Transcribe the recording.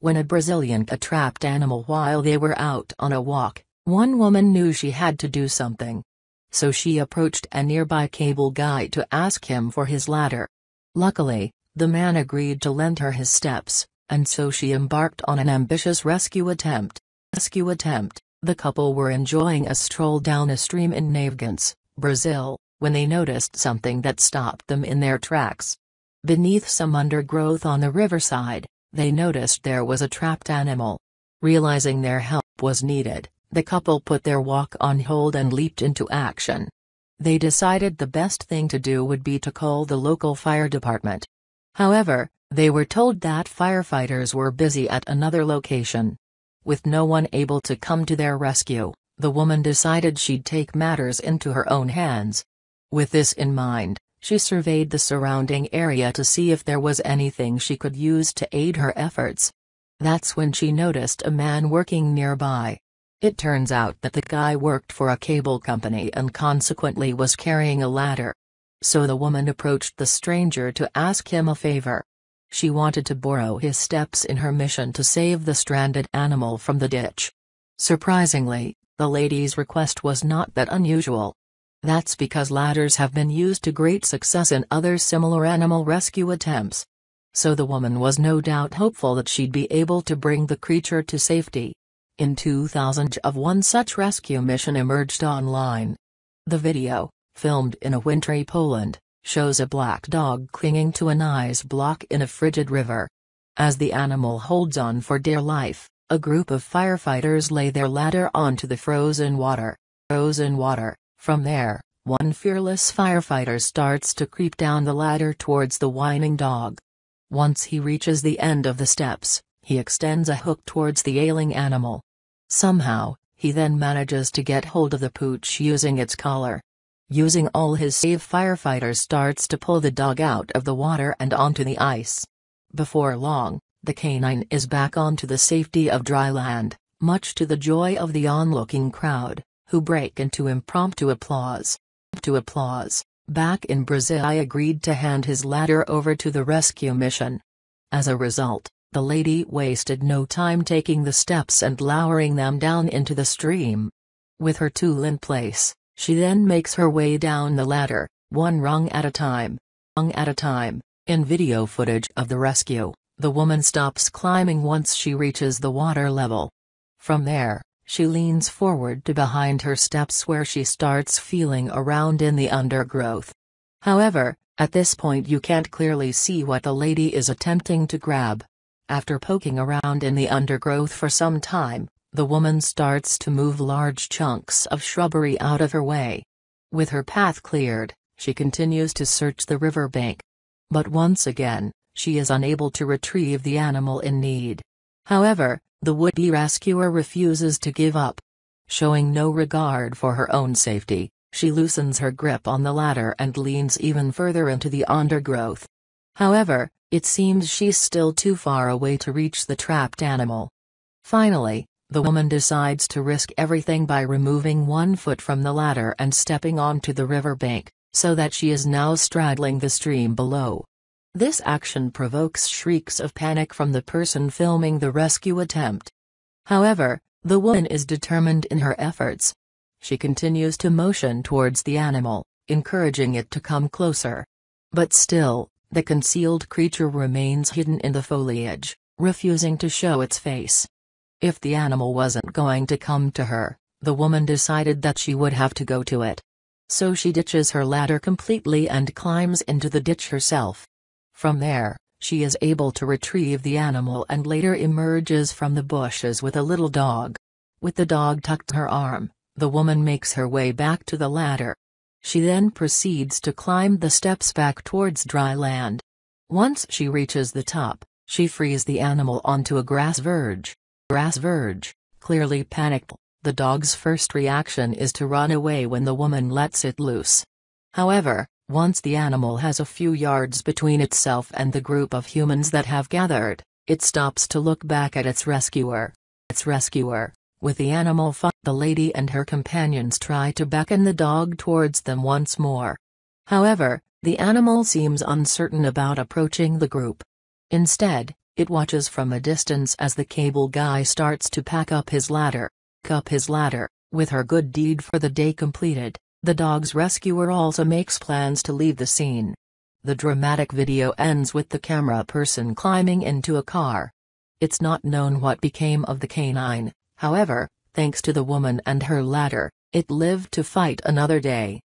when a Brazilian trapped animal while they were out on a walk, one woman knew she had to do something. So she approached a nearby cable guy to ask him for his ladder. Luckily, the man agreed to lend her his steps, and so she embarked on an ambitious rescue attempt. Rescue attempt. The couple were enjoying a stroll down a stream in Navgans, Brazil, when they noticed something that stopped them in their tracks. Beneath some undergrowth on the riverside, they noticed there was a trapped animal. Realizing their help was needed, the couple put their walk on hold and leaped into action. They decided the best thing to do would be to call the local fire department. However, they were told that firefighters were busy at another location. With no one able to come to their rescue, the woman decided she'd take matters into her own hands. With this in mind, she surveyed the surrounding area to see if there was anything she could use to aid her efforts. That's when she noticed a man working nearby. It turns out that the guy worked for a cable company and consequently was carrying a ladder. So the woman approached the stranger to ask him a favor. She wanted to borrow his steps in her mission to save the stranded animal from the ditch. Surprisingly, the lady's request was not that unusual. That's because ladders have been used to great success in other similar animal rescue attempts. So the woman was no doubt hopeful that she'd be able to bring the creature to safety. In 2000 of one such rescue mission emerged online. The video, filmed in a wintry Poland, shows a black dog clinging to an ice block in a frigid river. As the animal holds on for dear life, a group of firefighters lay their ladder onto the frozen water. Frozen water. From there, one fearless firefighter starts to creep down the ladder towards the whining dog. Once he reaches the end of the steps, he extends a hook towards the ailing animal. Somehow, he then manages to get hold of the pooch using its collar. Using all his save firefighter starts to pull the dog out of the water and onto the ice. Before long, the canine is back onto the safety of dry land, much to the joy of the onlooking crowd who break into impromptu applause. To applause, back in Brazil I agreed to hand his ladder over to the rescue mission. As a result, the lady wasted no time taking the steps and lowering them down into the stream. With her tool in place, she then makes her way down the ladder, one rung at a time. Rung at a time. In video footage of the rescue, the woman stops climbing once she reaches the water level. From there, she leans forward to behind her steps where she starts feeling around in the undergrowth. However, at this point you can't clearly see what the lady is attempting to grab. After poking around in the undergrowth for some time, the woman starts to move large chunks of shrubbery out of her way. With her path cleared, she continues to search the riverbank. But once again, she is unable to retrieve the animal in need. However, the would-be rescuer refuses to give up. Showing no regard for her own safety, she loosens her grip on the ladder and leans even further into the undergrowth. However, it seems she's still too far away to reach the trapped animal. Finally, the woman decides to risk everything by removing one foot from the ladder and stepping onto the riverbank, so that she is now straddling the stream below. This action provokes shrieks of panic from the person filming the rescue attempt. However, the woman is determined in her efforts. She continues to motion towards the animal, encouraging it to come closer. But still, the concealed creature remains hidden in the foliage, refusing to show its face. If the animal wasn't going to come to her, the woman decided that she would have to go to it. So she ditches her ladder completely and climbs into the ditch herself. From there, she is able to retrieve the animal and later emerges from the bushes with a little dog. With the dog tucked her arm, the woman makes her way back to the ladder. She then proceeds to climb the steps back towards dry land. Once she reaches the top, she frees the animal onto a grass verge. Grass verge, clearly panicked, the dog's first reaction is to run away when the woman lets it loose. However, once the animal has a few yards between itself and the group of humans that have gathered, it stops to look back at its rescuer. Its rescuer, with the animal the lady and her companions try to beckon the dog towards them once more. However, the animal seems uncertain about approaching the group. Instead, it watches from a distance as the cable guy starts to pack up his ladder. Up his ladder, with her good deed for the day completed. The dog's rescuer also makes plans to leave the scene. The dramatic video ends with the camera person climbing into a car. It's not known what became of the canine, however, thanks to the woman and her ladder, it lived to fight another day.